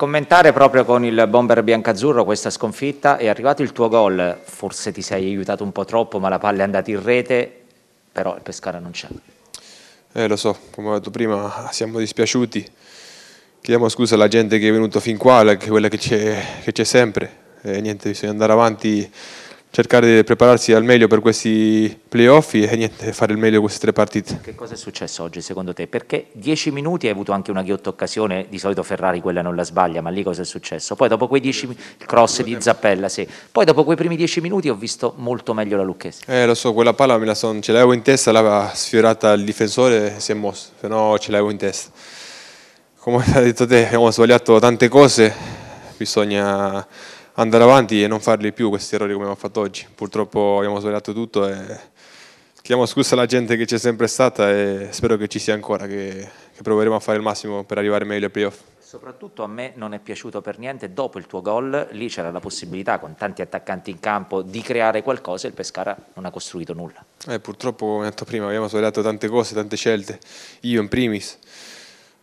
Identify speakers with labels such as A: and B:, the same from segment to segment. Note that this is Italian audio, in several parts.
A: Commentare proprio con il bomber biancazzurro questa sconfitta, è arrivato il tuo gol, forse ti sei aiutato un po' troppo ma la palla è andata in rete, però il Pescara non c'è.
B: Eh, lo so, come ho detto prima siamo dispiaciuti, chiediamo scusa alla gente che è venuta fin qua, quella che c'è sempre, e eh, niente, bisogna andare avanti cercare di prepararsi al meglio per questi playoff e niente, fare il meglio queste tre partite. Che cosa è
A: successo oggi secondo te? Perché 10 minuti hai avuto anche una ghiotta occasione, di solito Ferrari quella non la sbaglia, ma lì cosa è successo? Poi dopo quei 10 minuti, cross di Zappella, sì. Poi dopo quei primi 10 minuti ho visto molto meglio la Lucchese.
B: Eh lo so, quella palla me la son, ce l'avevo in testa, l'aveva sfiorata il difensore e si è mosso, se no ce l'avevo in testa. Come hai detto te, abbiamo sbagliato tante cose, bisogna andare avanti e non farli più questi errori come abbiamo fatto oggi. Purtroppo abbiamo sbagliato tutto e chiediamo scusa alla gente che c'è sempre stata e spero che ci sia ancora, che, che proveremo a fare il massimo per arrivare meglio ai playoff.
A: Soprattutto a me non è piaciuto per niente, dopo il tuo gol lì c'era la possibilità con tanti attaccanti in campo di creare qualcosa e il Pescara non ha costruito nulla.
B: Eh, purtroppo, come ho detto prima, abbiamo sbagliato tante cose, tante scelte, io in primis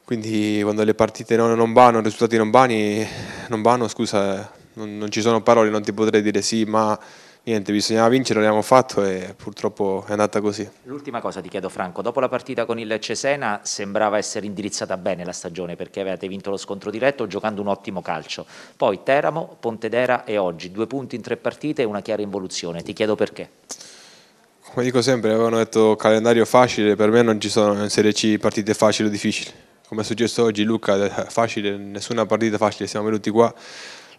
B: quindi quando le partite non, vanno, i risultati non bani, non vanno scusa, non, non, ci sono parole, non ti potrei dire sì, ma niente, bisognava vincere, l'abbiamo fatto e purtroppo è andata così.
A: L'ultima cosa ti chiedo Franco, dopo la partita con il Cesena sembrava essere indirizzata bene la stagione perché avevate vinto lo scontro diretto giocando un ottimo calcio, poi Teramo, Pontedera e oggi, due punti in tre partite e una chiara involuzione, ti chiedo perché?
B: Come dico sempre, avevano detto calendario facile, per me non ci sono in Serie C partite facili o difficili come è successo oggi Luca, facile, nessuna partita facile, siamo venuti qua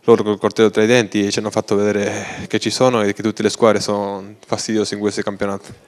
B: loro col cortello tra i denti ci hanno fatto vedere che ci sono e che tutte le squadre sono fastidiose in questo campionato.